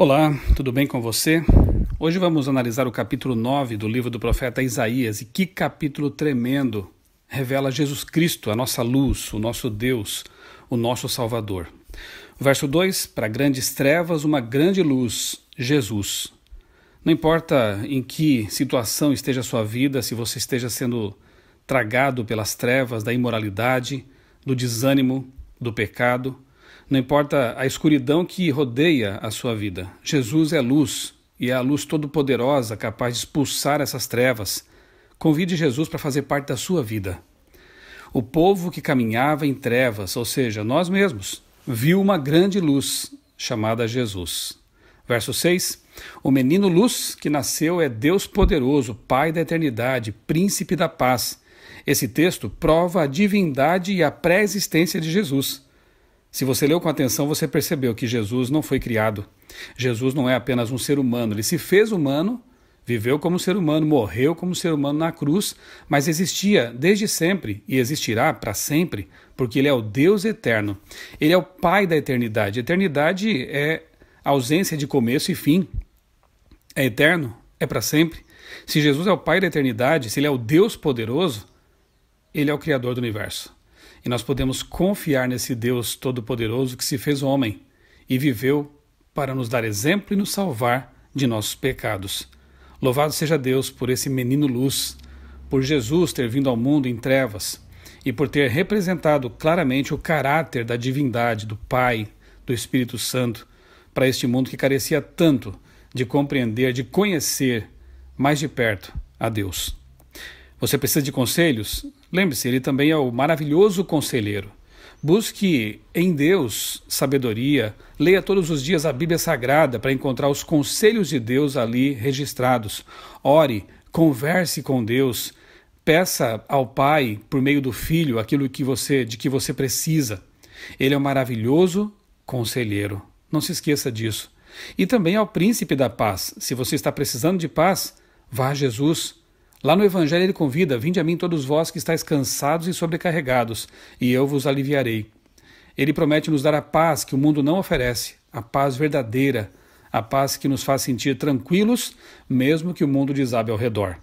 Olá, tudo bem com você? Hoje vamos analisar o capítulo 9 do livro do profeta Isaías e que capítulo tremendo revela Jesus Cristo, a nossa luz, o nosso Deus, o nosso Salvador. Verso 2: Para grandes trevas, uma grande luz, Jesus. Não importa em que situação esteja a sua vida, se você esteja sendo tragado pelas trevas da imoralidade, do desânimo, do pecado, não importa a escuridão que rodeia a sua vida, Jesus é luz e é a luz todo-poderosa capaz de expulsar essas trevas. Convide Jesus para fazer parte da sua vida. O povo que caminhava em trevas, ou seja, nós mesmos, viu uma grande luz chamada Jesus. Verso 6: O menino luz que nasceu é Deus poderoso, Pai da eternidade, Príncipe da paz. Esse texto prova a divindade e a pré-existência de Jesus. Se você leu com atenção, você percebeu que Jesus não foi criado. Jesus não é apenas um ser humano, ele se fez humano, viveu como ser humano, morreu como ser humano na cruz, mas existia desde sempre e existirá para sempre, porque ele é o Deus eterno. Ele é o Pai da eternidade. Eternidade é ausência de começo e fim. É eterno, é para sempre. Se Jesus é o Pai da eternidade, se ele é o Deus poderoso, ele é o Criador do universo. E nós podemos confiar nesse Deus Todo-Poderoso que se fez homem e viveu para nos dar exemplo e nos salvar de nossos pecados. Louvado seja Deus por esse menino luz, por Jesus ter vindo ao mundo em trevas e por ter representado claramente o caráter da divindade, do Pai, do Espírito Santo, para este mundo que carecia tanto de compreender, de conhecer mais de perto a Deus. Você precisa de conselhos? Lembre-se, ele também é o maravilhoso conselheiro. Busque em Deus sabedoria, leia todos os dias a Bíblia Sagrada para encontrar os conselhos de Deus ali registrados. Ore, converse com Deus, peça ao Pai por meio do Filho aquilo que você de que você precisa. Ele é um maravilhoso conselheiro. Não se esqueça disso. E também ao príncipe da paz. Se você está precisando de paz, vá a Jesus. Lá no Evangelho ele convida: Vinde a mim todos vós que estáis cansados e sobrecarregados, e eu vos aliviarei. Ele promete nos dar a paz que o mundo não oferece, a paz verdadeira, a paz que nos faz sentir tranquilos, mesmo que o mundo desabe ao redor.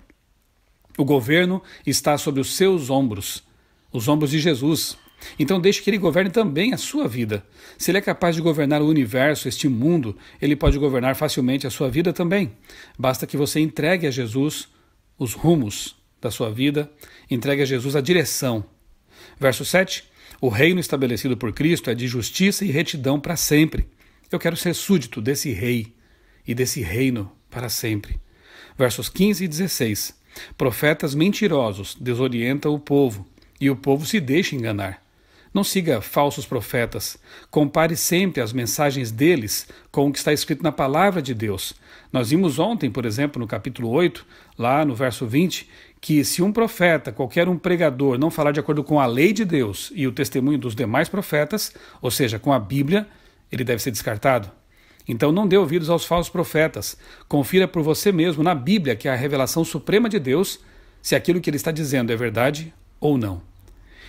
O governo está sobre os seus ombros, os ombros de Jesus. Então deixe que ele governe também a sua vida. Se ele é capaz de governar o universo, este mundo, ele pode governar facilmente a sua vida também. Basta que você entregue a Jesus os rumos da sua vida, entregue a Jesus a direção. Verso 7: O reino estabelecido por Cristo é de justiça e retidão para sempre. Eu quero ser súdito desse rei e desse reino para sempre. Versos 15 e 16: Profetas mentirosos desorientam o povo e o povo se deixa enganar. Não siga falsos profetas. Compare sempre as mensagens deles com o que está escrito na palavra de Deus. Nós vimos ontem, por exemplo, no capítulo 8, lá no verso 20, que se um profeta, qualquer um pregador, não falar de acordo com a lei de Deus e o testemunho dos demais profetas, ou seja, com a Bíblia, ele deve ser descartado. Então não dê ouvidos aos falsos profetas. Confira por você mesmo na Bíblia, que é a revelação suprema de Deus, se aquilo que ele está dizendo é verdade ou não.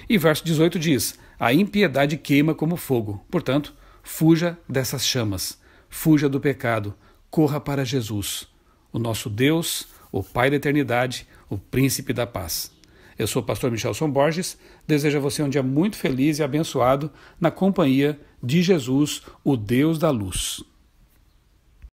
E verso 18 diz: a impiedade queima como fogo. Portanto, fuja dessas chamas, fuja do pecado, corra para Jesus, o nosso Deus, o Pai da eternidade, o Príncipe da paz. Eu sou o pastor Michelson Borges, desejo a você um dia muito feliz e abençoado na companhia de Jesus, o Deus da luz.